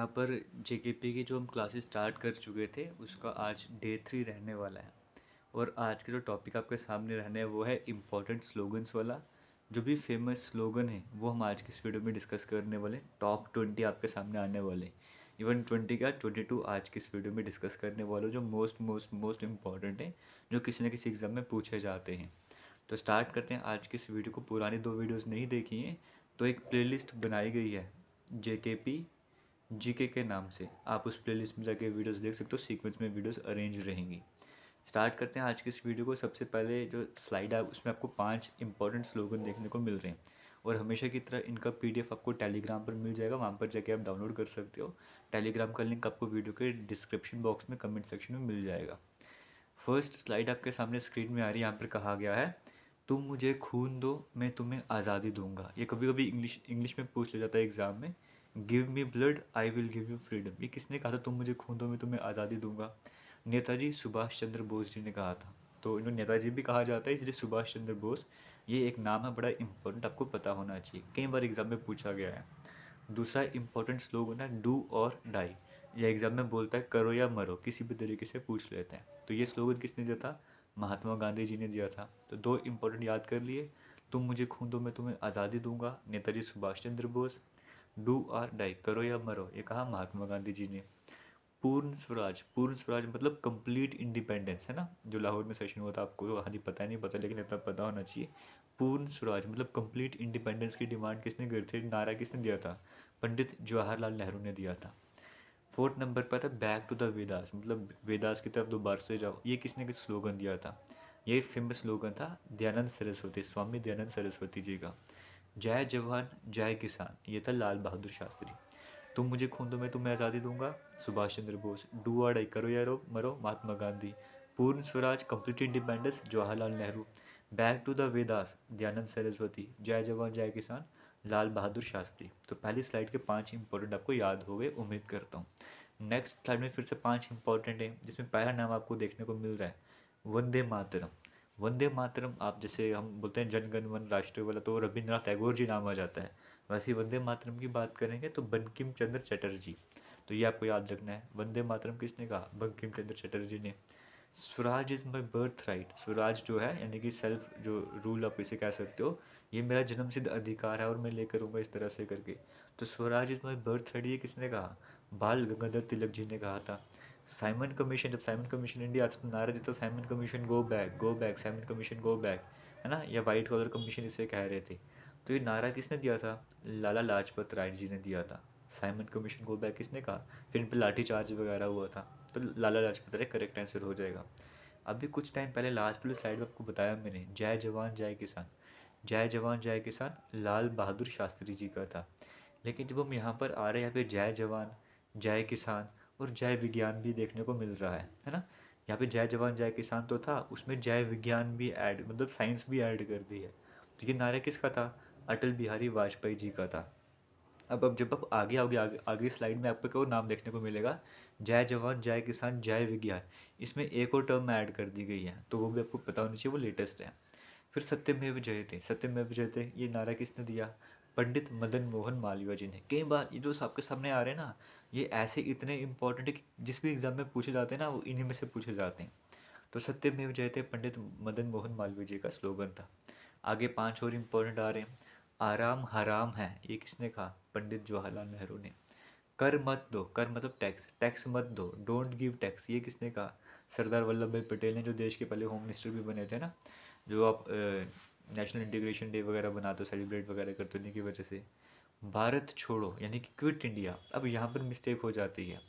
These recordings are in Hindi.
यहाँ पर जे की जो हम क्लासेस स्टार्ट कर चुके थे उसका आज डे थ्री रहने वाला है और आज का जो टॉपिक आपके सामने रहने है वो है इम्पॉर्टेंट स्लोगन्स वाला जो भी फेमस स्लोगन है वो हम आज के इस वीडियो में डिस्कस करने वाले टॉप ट्वेंटी आपके सामने आने वाले इवन ट्वेंटी का ट्वेंटी टू आज के इस वीडियो में डिस्कस करने वाले जो मोस्ट मोस्ट मोस्ट इम्पॉर्टेंट है जो किसी न किसी एग्ज़ाम में पूछे जाते हैं तो स्टार्ट करते हैं आज के इस वीडियो को पुरानी दो वीडियोज़ नहीं देखी हैं तो एक प्लेलिस्ट बनाई गई है जे के पी जीके के नाम से आप उस प्लेलिस्ट में जाके वीडियोस देख सकते हो सीक्वेंस में वीडियोस अरेंज रहेंगी स्टार्ट करते हैं आज की इस वीडियो को सबसे पहले जो स्लाइड है उसमें आपको पांच इंपॉर्टेंट स्लोगन देखने को मिल रहे हैं और हमेशा की तरह इनका पीडीएफ आपको टेलीग्राम पर मिल जाएगा वहाँ पर जाके आप डाउनलोड कर सकते हो टेलीग्राम का लिंक आपको वीडियो के डिस्क्रिप्शन बॉक्स में कमेंट सेक्शन में मिल जाएगा फर्स्ट स्लाइड आपके सामने स्क्रीन में आ रही है यहाँ पर कहा गया है तुम मुझे खून दो मैं तुम्हें आज़ादी दूंगा ये कभी कभी इंग्लिश इंग्लिश में पूछ लिया जाता है एग्ज़ाम में give me blood I will give you freedom ये किसने कहा था तुम मुझे खून दो तो मैं तुम्हें आज़ादी दूंगा नेताजी सुभाष चंद्र बोस जी ने कहा था तो इन्हें नेताजी भी कहा जाता है इसलिए सुभाष चंद्र बोस ये एक नाम है बड़ा इंपॉर्टेंट आपको पता होना चाहिए कई बार एग्जाम में पूछा गया है दूसरा इंपॉर्टेंट स्लोगन है डू और डाई यह एग्जाम में बोलता है करो या मरो किसी भी तरीके से पूछ लेते हैं तो ये स्लोगन किसने दिया था महात्मा गांधी जी ने दिया था तो दो इंपॉर्टेंट याद कर लिए तुम मुझे खून दो तो मैं तुम्हें आज़ादी दूंगा Netaji Subhash Chandra Bose do or die करो या मरो ये कहा महात्मा गांधी जी ने पूर्ण स्वराज पूर्ण स्वराज मतलब कंप्लीट इंडिपेंडेंस है ना जो लाहौर में सेशन हुआ था आपको तो हानि पता नहीं पता लेकिन इतना पता होना चाहिए पूर्ण स्वराज मतलब कंप्लीट इंडिपेंडेंस की डिमांड किसने गिर थी नारा किसने दिया था पंडित जवाहरलाल नेहरू ने दिया था फोर्थ नंबर पर था बैक टू द वेदास मतलब वेदास की तरफ दोबारा से जाओ ये किसने किस स्लोगन दिया था ये फेमस स्लोगन था दयानंद सरस्वती स्वामी दयानंद सरस्वती जी का जय जवान जय किसान ये था लाल बहादुर शास्त्री तुम मुझे खून दो मैं तुम्हें आज़ादी दूंगा Subhash Chandra Bose do or die करो यारो मरो Mahatma Gandhi Purna Swaraj complete independence Jawaharlal Nehru back to the Vedas Dayanand Saraswati जय जवान जय किसान लाल बहादुर शास्त्री तो पहली स्लाइड के पांच इंपॉर्टेंट आपको याद हो गए उम्मीद करता हूँ नेक्स्ट स्लाइड में फिर से पांच इंपॉर्टेंट हैं जिसमें पहला नाम आपको देखने को मिल रहा है वंदे मातरम वंदे मातरम आप जैसे हम बोलते हैं जनगण मन राष्ट्रीय वाला तो रविंद्रनाथ टैगोर जी नाम आ जाता है वैसे वंदे मातरम की बात करेंगे तो बंकिम चंद्र चटर्जी तो ये आपको याद रखना है वंदे मातरम किसने कहा बंकिम चंद्र चटर्जी ने swaraj is my birth right swaraj जो है यानी कि सेल्फ जो रूल आप इसे कह सकते हो ये मेरा जन्मसिद्ध अधिकार है और मैं लेकर आऊँगा इस तरह से करके तो swaraj is my birth birthright ये किसने कहा बाल गंगाधर तिलक जी ने कहा था साइमन कमीशन जब साइमन कमीशन इंडिया आता तो नारा देता Simon commission go back go back Simon commission go back है ना या वाइट कॉलर कमीशन इसे कह रहे थे तो ये नारा किसने दिया था लाला लाजपत राय जी ने दिया था साइमन कमीशन गो बैक किसने कहा फिर इन पर लाठीचार्ज वगैरह हुआ था तो लाला लाजपत राय करेक्ट आंसर हो जाएगा अभी कुछ टाइम पहले लास्ट वाले साइड में आपको बताया मैंने जय जवान जय किसान जय जवान जय किसान लाल बहादुर शास्त्री जी का था लेकिन जब हम यहाँ पर आ रहे हैं यहाँ पे जय जवान जय किसान और जय विज्ञान भी देखने को मिल रहा है है ना यहाँ पे जय जवान जय किसान तो था उसमें जय विज्ञान भी ऐड मतलब साइंस भी ऐड कर दी है तो ये नारा किसका था अटल बिहारी वाजपेयी जी का था अब अब जब आप आगे आओगे आगे आगे स्लाइड में आपको नाम देखने को मिलेगा जय जवान जय किसान जय विज्ञान इसमें एक और टर्म ऐड कर दी गई है तो वो भी आपको पता होनी चाहिए वो लेटेस्ट है फिर सत्यमेव जयते सत्यमेव जयते ये नारा किसने दिया पंडित मदन मोहन मालवीय जी ने कई बार ये जो आपके सामने आ रहे हैं ना ये ऐसे इतने इंपॉर्टेंट है कि जिस भी एग्ज़ाम में पूछे जाते हैं ना वो इन्हीं में से पूछे जाते हैं तो सत्यमेव जयते पंडित मदन मोहन मालवीय जी का स्लोगन था आगे पांच और इम्पोर्टेंट आ रहे हैं आराम हराम है ये किसने कहा पंडित जवाहरलाल नेहरू ने कर मत दो कर मतलब टैक्स टैक्स मत दो डोंट गिव टैक्स ये किसने कहा सरदार वल्लभ भाई पटेल ने जो देश के पहले होम मिनिस्टर भी बने थे ना जो आप नेशनल इंटीग्रेशन डे वगैरह बनाते हो सेलिब्रेट वगैरह करते हो इन्हीं की वजह से भारत छोड़ो यानी कि क्विट इंडिया अब यहाँ पर मिस्टेक हो जाती है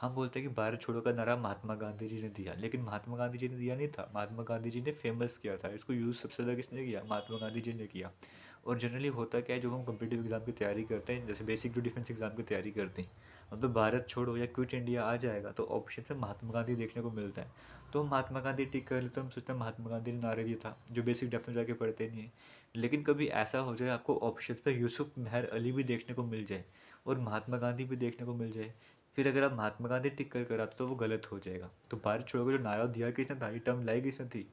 हम बोलते हैं कि भारत छोड़ो का नारा महात्मा गांधी जी ने दिया लेकिन महात्मा गांधी जी ने दिया नहीं था महात्मा गांधी जी ने फेमस किया था इसको यूज़ सबसे ज़्यादा किसने किया महात्मा गांधी जी ने किया और जनरली होता क्या है जो हम कंपिटिव एग्ज़ाम की तैयारी करते हैं जैसे बेसिक टू डिफेंस एग्ज़ाम की तैयारी करते हैं मतलब भारत छोड़ो या क्विट इंडिया आ जाएगा तो ऑप्शन में महात्मा गांधी देखने को मिलता है तो महात्मा गांधी ठीक कर लेते हम सोचते हैं महात्मा गांधी ने नारे दिया था जो बेसिक डेप्थ में जाके पढ़ते नहीं है लेकिन कभी ऐसा हो जाए आपको ऑप्शन पर यूसुफ मेहर अली भी देखने को मिल जाए और महात्मा गांधी भी देखने को मिल जाए फिर अगर आप महात्मा गांधी टिक कर कर आप तो वो गलत हो जाएगा तो भारत छोड़कर जो तो नारा दिया किसने था ये टर्म लाई किसने थी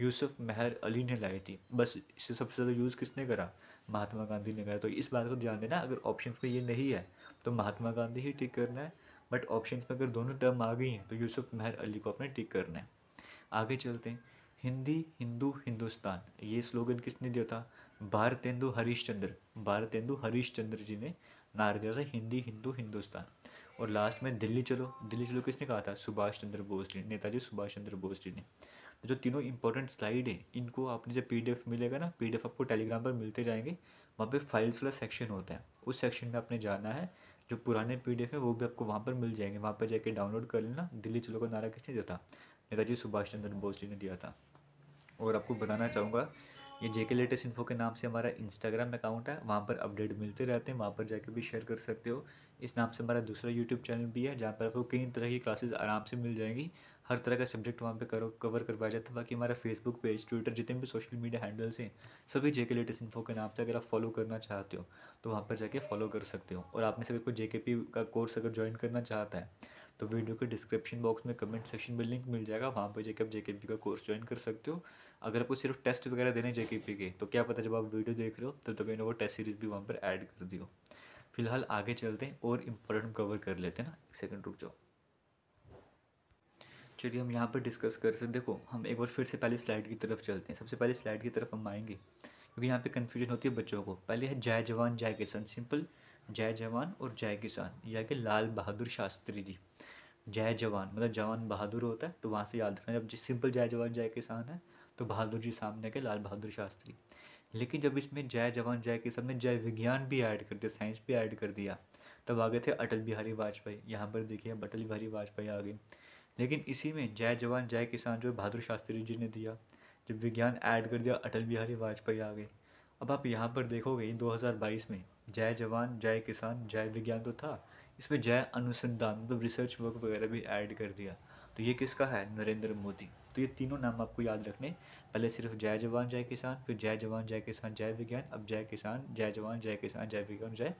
यूसुफ मेहर अली ने लाई थी बस इसे सबसे ज़्यादा यूज़ किसने करा महात्मा गांधी ने करा तो इस बात को ध्यान देना अगर ऑप्शन में ये नहीं है तो महात्मा गांधी ही टिक करना है बट ऑप्शन में अगर दोनों टर्म आ गई हैं तो यूसुफ महर अली को अपने टिक करना है आगे चलते हैं हिंदी हिंदू हिंदुस्तान ये स्लोगन किसने दिया था भारतेंदु हरीशचंद्र भारतेंदु चंद्र जी ने नार दिया था हिंदी हिंदू हिंदुस्तान और लास्ट में दिल्ली चलो दिल्ली चलो किसने कहा था सुभाष चंद्र बोस जी नेताजी सुभाष चंद्र बोस जी ने तो जो तीनों इंपॉर्टेंट स्लाइड है इनको आपने जब पी मिलेगा ना पी आपको टेलीग्राम पर मिलते जाएंगे वहाँ पे फाइल्स वाला सेक्शन होता है उस सेक्शन में आपने जाना है जो पुराने पी डी एफ है वो भी आपको वहाँ पर मिल जाएंगे वहाँ पर जाके डाउनलोड कर लेना दिल्ली चलो का नारा किसने दिया था नेताजी सुभाष चंद्र बोस जी ने दिया था और आपको बताना चाहूँगा ये जेके लेटेस्ट इन्फो के नाम से हमारा इंस्टाग्राम अकाउंट है वहाँ पर अपडेट मिलते रहते हैं वहाँ पर जाके भी शेयर कर सकते हो इस नाम से हमारा दूसरा यूट्यूब चैनल भी है जहाँ पर आपको कई तरह की क्लासेस आराम से मिल जाएंगी हर तरह का सब्जेक्ट वहाँ पे करो कवर करवाया जाता है बाकी हमारा फेसबुक पेज ट्विटर जितने भी सोशल मीडिया हैंडल्स हैं सभी जे के लेटेस्ट इन्फो के नाम से अगर आप फॉलो करना चाहते हो तो वहाँ पर जाके फॉलो कर सकते हो और आप में से अगर कोई जे के पी का कोर्स अगर ज्वाइन करना चाहता है तो वीडियो के डिस्क्रिप्शन बॉक्स में कमेंट सेक्शन में लिंक मिल जाएगा वहाँ पर जाके आप जे का कोर्स ज्वाइन कर सकते हो अगर आपको सिर्फ टेस्ट वगैरह देने जे के तो क्या पता जब आप वीडियो देख रहे हो तब तक वो टेस्ट सीरीज़ भी वहाँ पर ऐड कर दियो फिलहाल आगे चलते हैं और इम्पोर्टेंट कवर कर लेते हैं ना एक सेकंड रुक जाओ चलिए हम यहाँ पर डिस्कस कर सकते देखो हम एक बार फिर से पहले स्लाइड की तरफ चलते हैं सबसे पहले स्लाइड की तरफ हम आएंगे क्योंकि यहाँ पे कन्फ्यूजन होती है बच्चों को पहले है जय जवान जय किसान सिंपल जय जवान और जय किसान या कि लाल बहादुर शास्त्री जी जय जवान मतलब जवान बहादुर होता है तो वहाँ से याद रखना जब सिंपल जय जवान जय किसान है तो बहादुर जी सामने के लाल बहादुर शास्त्री लेकिन जब इसमें जय जवान जय किसान ने जय विज्ञान भी ऐड कर दिया साइंस भी ऐड कर दिया तब आ गए थे अटल बिहारी वाजपेयी यहाँ पर देखिए अब अटल बिहारी वाजपेयी आ गए लेकिन इसी में जय जवान जय किसान जो बहादुर शास्त्री जी ने दिया जब विज्ञान ऐड कर दिया अटल बिहारी वाजपेयी आ गए अब आप यहाँ पर देखोगे दो में जय जवान जय किसान जय विज्ञान तो था इसमें जय अनुसंधान मतलब रिसर्च वर्क वगैरह भी ऐड कर दिया तो ये किसका है नरेंद्र मोदी तो ये तीनों नाम आपको याद रखने पहले सिर्फ जय जवान जय किसान फिर जय जवान जय किसान जय विज्ञान अब जय किसान जय जवान जय किसान जय विज्ञान जय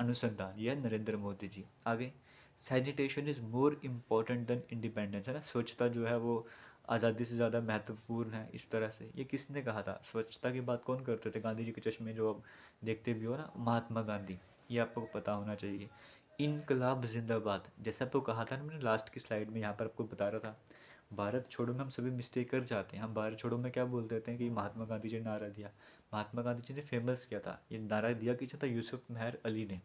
अनुसंधान यह नरेंद्र मोदी जी आगे sanitation is more important than independence है ना स्वच्छता जो है वो आज़ादी से ज़्यादा महत्वपूर्ण है इस तरह से ये किसने कहा था स्वच्छता की बात कौन करते थे गांधी जी के चश्मे जो आप देखते भी हो ना महात्मा गांधी ये आपको पता होना चाहिए इनकलाब जिंदाबाद जैसे आपको कहा था ना मैंने लास्ट की स्लाइड में यहाँ पर आपको बता रहा था भारत छोड़ो में हम सभी मिस्टेक कर जाते हैं हम भारत छोड़ो में क्या बोल देते हैं कि महात्मा गांधी जी ने नारा दिया महात्मा गांधी जी ने फेमस किया था ये नारा दिया किया था यूसुफ मेहर अली ने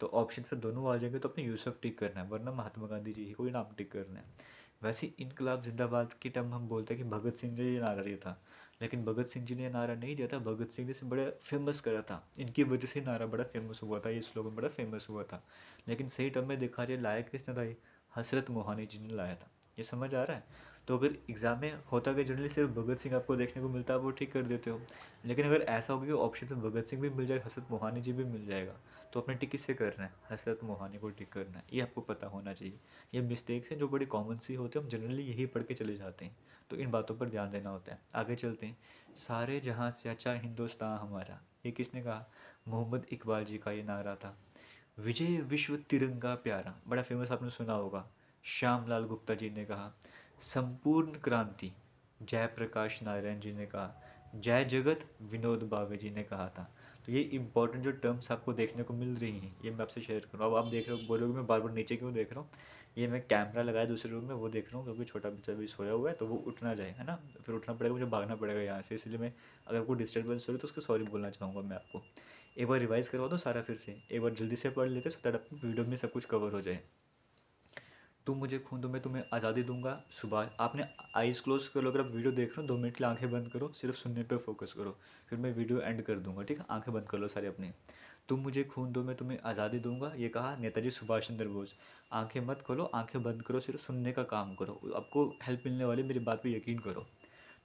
तो ऑप्शन पर दोनों आ जाएंगे तो अपने यूसुफ टिक करना है वरना महात्मा गांधी जी को ही नाम टिक करना है वैसे इनकलाब जिंदाबाद की टर्म हम बोलते हैं कि भगत सिंह जी ये नारा दिया था लेकिन भगत सिंह जी ने नारा नहीं दिया था भगत सिंह ने इसे बड़ा फेमस करा था इनकी वजह से नारा बड़ा फेमस हुआ था ये स्लोगन बड़ा फेमस हुआ था लेकिन सही टर्म में देखा जाए लाया किसने था हसरत मोहानी जी ने लाया था ये समझ आ रहा है तो अगर एग्ज़ाम में होता कि जनरली सिर्फ भगत सिंह आपको देखने को मिलता है वो ठीक कर देते हो लेकिन अगर ऐसा होगा कि ऑप्शन में भगत सिंह भी मिल जाए हसरत मोहानी जी भी मिल जाएगा तो अपने टिक किससे करना है हसरत मोहानी को टिक करना है ये आपको पता होना चाहिए ये मिस्टेक्स हैं जो बड़ी कॉमन सी होते हैं हम जनरली यही पढ़ के चले जाते हैं तो इन बातों पर ध्यान देना होता है आगे चलते हैं सारे जहाँ से अच्छा हिंदुस्तान हमारा ये किसने कहा मोहम्मद इकबाल जी का ये नारा था विजय विश्व तिरंगा प्यारा बड़ा फेमस आपने सुना होगा श्याम लाल गुप्ता जी ने कहा संपूर्ण क्रांति जयप्रकाश नारायण जी ने कहा जय जगत विनोद बावे जी ने कहा था तो ये इंपॉर्टेंट जो टर्म्स आपको देखने को मिल रही हैं ये मैं आपसे शेयर करूँ अब आप देख रहे हो बोलोगे मैं बार बार नीचे क्यों देख रहा हूँ ये मैं कैमरा लगाया दूसरे रूम में वो देख रहा हूँ क्योंकि छोटा बच्चा भी सोया हुआ है तो वो उठना जाए है ना फिर उठना पड़ेगा मुझे भागना पड़ेगा यहाँ से इसलिए मैं अगर कोई डिस्टर्बेंस हो रही तो उसको सॉरी बोलना चाहूँगा मैं आपको एक बार रिवाइज़ करवा दो सारा फिर से एक बार जल्दी से पढ़ लेते सो दैट आपको वीडियो में सब कुछ कवर हो जाए तुम मुझे खून दो मैं तुम्हें आज़ादी दूंगा सुबह आपने आइज़ क्लोज कर लो अगर आप वीडियो देख रहे हो दो मिनट के लिए आंखें बंद करो सिर्फ सुनने पे फोकस करो फिर मैं वीडियो एंड कर दूंगा ठीक है आंखें बंद कर लो सारे अपने तुम मुझे खून दो मैं तुम्हें आज़ादी दूंगा ये कहा नेताजी सुभाष चंद्र बोस आंखें मत खोलो आंखें बंद करो सिर्फ सुनने का काम करो आपको हेल्प मिलने वाली मेरी बात पर यकीन करो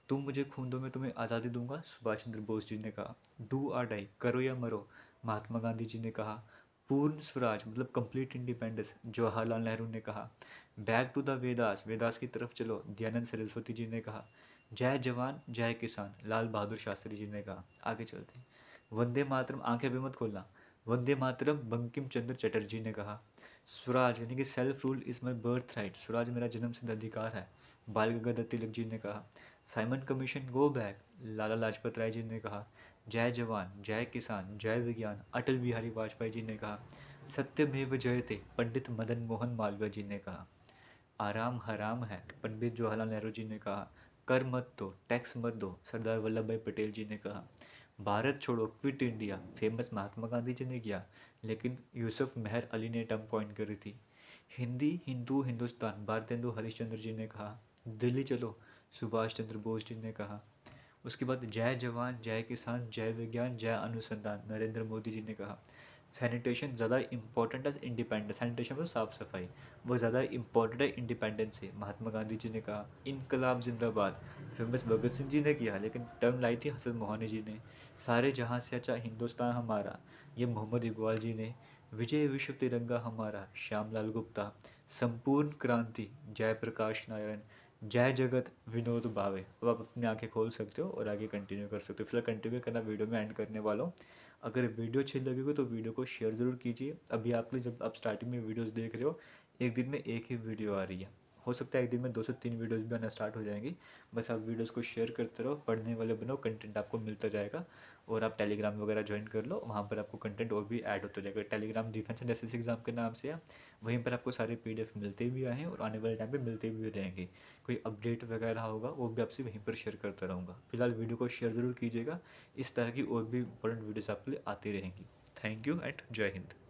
तुम मुझे खून दो मैं तुम्हें आज़ादी दूंगा सुभाष चंद्र बोस जी ने कहा डू आर डाई करो या मरो महात्मा गांधी जी ने कहा पूर्ण स्वराज मतलब कंप्लीट इंडिपेंडेंस जवाहरलाल नेहरू ने कहा back to the Vedas Vedas की तरफ चलो दयानंद सरस्वती जी ने कहा जय जवान जय किसान लाल बहादुर शास्त्री जी ने कहा आगे चलते वंदे मातरम आंखें भी मत खोलना वंदे मातरम बंकिम चंद्र चटर्जी ने कहा स्वराज यानी कि self rule is my birth right Swaraj मेरा जन्म सिद्ध अधिकार है बाल गंगाधर तिलक जी ने कहा Simon commission go back Lala Lajpat Rai ji ने कहा जय जवान जय किसान जय विज्ञान अटल बिहारी वाजपेयी जी ने कहा सत्यमेव जयते पंडित मदन मोहन मालवीय जी ने कहा आराम हराम है पंडित जवाहरलाल नेहरू जी ने कहा कर मत दो टैक्स मत दो सरदार वल्लभ भाई पटेल जी ने कहा भारत छोड़ो quit India famous Mahatma Gandhi ji ने किया लेकिन यूसुफ मेहर अली ने टर्म पॉइंट करी थी हिंदी हिंदू हिंदुस्तान भारतेंदु हरिश्चंद्र जी ने कहा दिल्ली चलो सुभाष चंद्र बोस जी ने कहा उसके बाद जय जवान जय किसान जय विज्ञान जय अनुसंधान नरेंद्र मोदी जी ने कहा सैनिटेशन ज़्यादा इंपॉर्टेंट है इंडिपेंडेंस सैनिटेशन मतलब साफ़ सफाई वो ज़्यादा इंपॉर्टेंट है इंडिपेंडेंस से महात्मा गांधी जी ने कहा इनकलाब जिंदाबाद फेमस भगत सिंह जी ने किया लेकिन टर्म लाई थी हसन मोहानी जी ने सारे जहाँ से अच्छा हिंदुस्तान हमारा ये मोहम्मद इकबाल जी ने विजय विश्व तिरंगा हमारा श्यामलाल गुप्ता संपूर्ण क्रांति जयप्रकाश नारायण जय जगत विनोद भावे अब आप अपनी आंखें खोल सकते हो और आगे कंटिन्यू कर सकते हो फिलहाल कंटिन्यू करना वीडियो में एंड करने वाला हूँ अगर वीडियो अच्छी लगेगी तो वीडियो को शेयर ज़रूर कीजिए अभी आप जब आप स्टार्टिंग में वीडियोज़ देख रहे हो एक दिन में एक ही वीडियो आ रही है हो सकता है एक दिन में दो से तीन वीडियोस भी आना स्टार्ट हो जाएंगी बस आप वीडियोस को शेयर करते रहो पढ़ने वाले बनो कंटेंट आपको मिलता जाएगा और आप टेलीग्राम वगैरह ज्वाइन कर लो वहाँ पर आपको कंटेंट और भी ऐड होता जाएगा Telegram defence and S exam के नाम से वहीं पर आपको सारे पी मिलते भी आए हैं और आने वाले टाइम पर मिलते भी रहेंगे कोई अपडेट वगैरह होगा वो भी आपसे वहीं पर शेयर करता रहूँगा फिलहाल वीडियो को शेयर ज़रूर कीजिएगा इस तरह की और भी इंपॉर्टेंट वीडियोज़ आपके लिए आती रहेंगी थैंक यू एंड जय हिंद